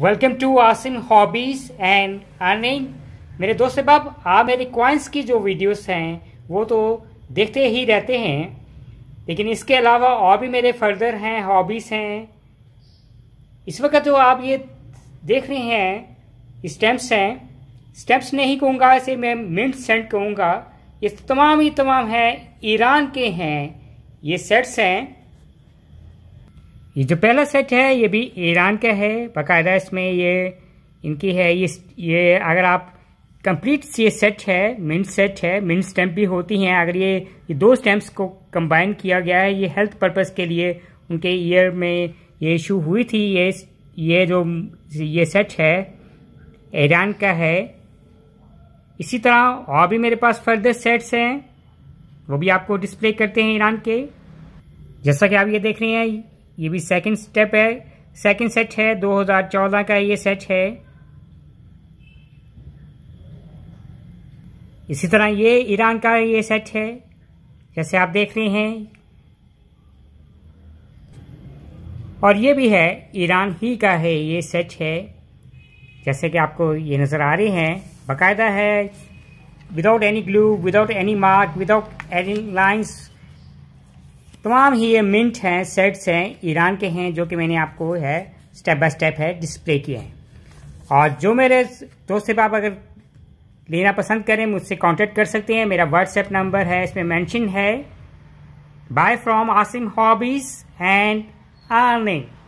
welcome to Asim hobbies and earning मेरे दोस्त बाब आप मेरी क्वाइंस की जो वीडियोस हैं वो तो देखते ही रहते हैं लेकिन इसके अलावा और भी मेरे फर्दर हैं हॉबीज़ हैं इस वक्त जो आप ये देख रहे हैं स्टैम्प्स हैं स्टैम्प्स नहीं कहूँगा ऐसे मैं मिंट सेंट कहूँगा ये तमाम ही तमाम हैं ईरान के हैं ये सेट्स हैं ये जो पहला सेट है ये भी ईरान का है बाकायदा इसमें ये इनकी है ये ये अगर आप कंप्लीट ये सेट है मिंट सेट है मिंट स्टैम्प भी होती हैं अगर ये, ये दो स्टैम्प्स को कंबाइन किया गया है ये हेल्थ पर्पस के लिए उनके ईयर में ये इशू हुई थी ये ये जो ये सेट है ईरान का है इसी तरह और भी मेरे पास फर्दर सेट्स हैं वो भी आपको डिस्प्ले करते हैं ईरान के जैसा कि आप ये देख रहे हैं ये भी सेकंड स्टेप है सेकंड सेट है 2014 का ये सेट है इसी तरह ये ईरान का ये सेट है जैसे आप देख रहे हैं और ये भी है ईरान ही का है ये सेट है जैसे कि आपको ये नज़र आ रहे हैं बकायदा है without any glue without any mark without any lines तमाम ही ये मिंट हैं सेट्स हैं ईरान के हैं जो कि मैंने आपको है स्टेप बाय स्टेप है डिस्प्ले किए हैं और जो मेरे दोस्त से आप अगर लेना पसंद करें मुझसे कांटेक्ट कर सकते हैं मेरा व्हाट्सएप नंबर है इसमें मेंशन है buy from Asim hobbies and earning